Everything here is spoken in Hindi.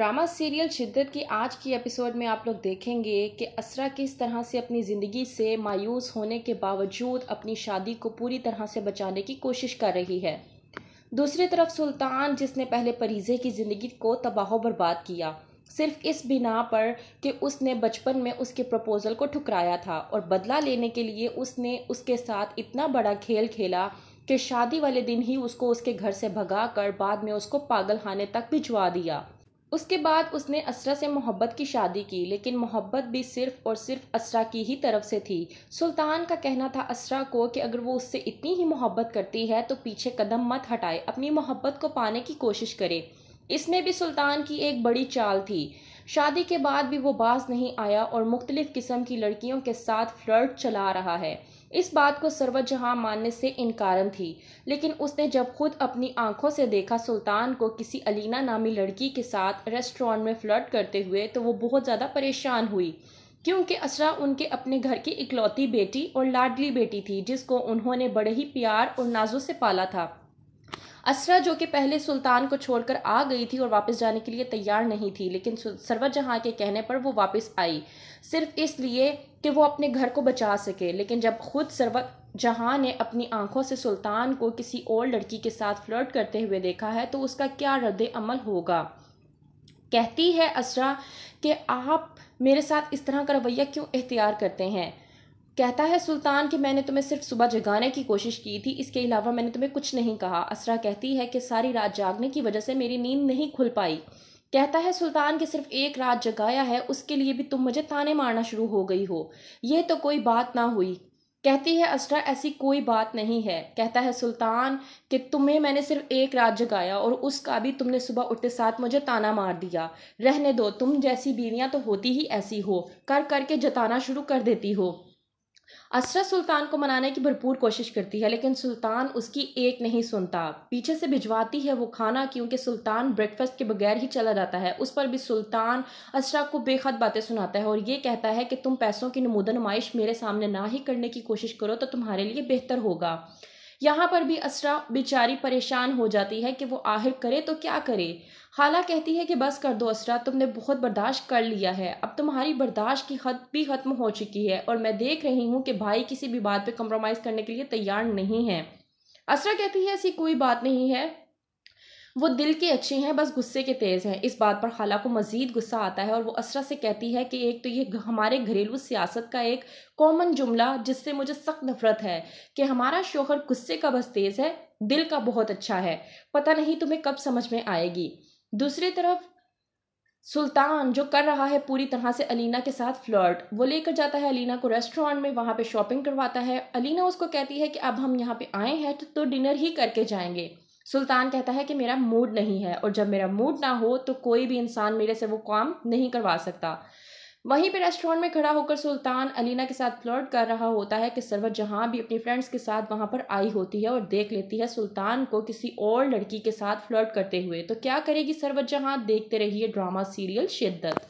ड्रामा सीरियल शिद्दत की आज की एपिसोड में आप लोग देखेंगे कि असरा किस तरह से अपनी ज़िंदगी से मायूस होने के बावजूद अपनी शादी को पूरी तरह से बचाने की कोशिश कर रही है दूसरी तरफ सुल्तान जिसने पहले परीजे की ज़िंदगी को तबाह बर्बाद किया सिर्फ इस बिना पर कि उसने बचपन में उसके प्रपोज़ल को ठुकराया था और बदला लेने के लिए उसने उसके साथ इतना बड़ा खेल खेला कि शादी वाले दिन ही उसको उसके घर से भगा कर बाद में उसको पागल खाने तक भिजवा दिया उसके बाद उसने असरा से मोहब्बत की शादी की लेकिन मोहब्बत भी सिर्फ और सिर्फ असरा की ही तरफ से थी सुल्तान का कहना था असरा को कि अगर वो उससे इतनी ही मोहब्बत करती है तो पीछे कदम मत हटाए अपनी मोहब्बत को पाने की कोशिश करे इसमें भी सुल्तान की एक बड़ी चाल थी शादी के बाद भी वो बाज नहीं आया और मुख्तलिफ़ किस्म की लड़कियों के साथ फ्लर्ट चला रहा है इस बात को सर्वजहां मानने से इनकारन थी लेकिन उसने जब खुद अपनी आंखों से देखा सुल्तान को किसी अलीना नामी लड़की के साथ रेस्टोरेंट में फ्लर्ट करते हुए तो वो बहुत ज़्यादा परेशान हुई क्योंकि असरा उनके अपने घर की इकलौती बेटी और लाडली बेटी थी जिसको उन्होंने बड़े ही प्यार और नाजों से पाला था असरा जो कि पहले सुल्तान को छोड़कर आ गई थी और वापस जाने के लिए तैयार नहीं थी लेकिन सरवत जहाँ के कहने पर वो वापस आई सिर्फ इसलिए कि वो अपने घर को बचा सके लेकिन जब खुद सरवत जहाँ ने अपनी आंखों से सुल्तान को किसी और लड़की के साथ फ्लर्ट करते हुए देखा है तो उसका क्या रद्द अमल होगा कहती है असरा कि आप मेरे साथ इस तरह का रवैया क्यों इख्तियार करते हैं कहता है सुल्तान कि मैंने तुम्हें सिर्फ सुबह जगाने की कोशिश की थी इसके अलावा मैंने तुम्हें कुछ नहीं कहा असरा कहती है कि सारी रात जागने की वजह से मेरी नींद नहीं खुल पाई कहता है सुल्तान कि सिर्फ एक रात जगाया है उसके लिए भी तुम मुझे ताने मारना शुरू हो गई हो ये तो कोई बात ना हुई कहती है असरा ऐसी कोई बात नहीं है कहता है सुल्तान कि तुम्हें मैंने सिर्फ एक रात जगाया और उसका भी तुमने सुबह उठते साथ मुझे ताना मार दिया रहने दो तुम जैसी बीवियां तो होती ही ऐसी हो कर करके जताना शुरू कर देती हो असरा सुल्तान को मनाने की भरपूर कोशिश करती है लेकिन सुल्तान उसकी एक नहीं सुनता पीछे से भिजवाती है वो खाना क्योंकि सुल्तान ब्रेकफास्ट के बगैर ही चला जाता है उस पर भी सुल्तान असरा को बेहद बातें सुनाता है और ये कहता है कि तुम पैसों की नमूदा नुमाइश मेरे सामने ना ही करने की कोशिश करो तो तुम्हारे लिए बेहतर होगा यहाँ पर भी असरा बेचारी परेशान हो जाती है कि वो आहिर करे तो क्या करे हाला कहती है कि बस कर दो असरा तुमने बहुत बर्दाश्त कर लिया है अब तुम्हारी बर्दाश्त की हद भी ख़त्म हो चुकी है और मैं देख रही हूँ कि भाई किसी भी बात पर कम्प्रोमाइज़ करने के लिए तैयार नहीं है असरा कहती है ऐसी कोई बात नहीं है वो दिल के अच्छे हैं बस गुस्से के तेज़ हैं इस बात पर खाला को मज़ीद गुस्सा आता है और वो असरा से कहती है कि एक तो ये हमारे घरेलू सियासत का एक कॉमन जुमला जिससे मुझे सख्त नफरत है कि हमारा शोहर गुस्से का बस तेज़ है दिल का बहुत अच्छा है पता नहीं तुम्हें कब समझ में आएगी दूसरी तरफ सुल्तान जो कर रहा है पूरी तरह से अलीना के साथ फ्लर्ट वो लेकर जाता है अलीना को रेस्टोरेंट में वहाँ पे शॉपिंग करवाता है अलीना उसको कहती है कि अब हम यहाँ पे आए हैं तो, तो डिनर ही करके जाएंगे सुल्तान कहता है कि मेरा मूड नहीं है और जब मेरा मूड ना हो तो कोई भी इंसान मेरे से वो काम नहीं करवा सकता वहीं पे रेस्टोरेंट में खड़ा होकर सुल्तान अलीना के साथ फ्लर्ट कर रहा होता है कि सरवत जहाँ भी अपनी फ्रेंड्स के साथ वहाँ पर आई होती है और देख लेती है सुल्तान को किसी और लड़की के साथ फ्लर्ट करते हुए तो क्या करेगी सरवत जहाँ देखते रहिए ड्रामा सीरियल शिद्दत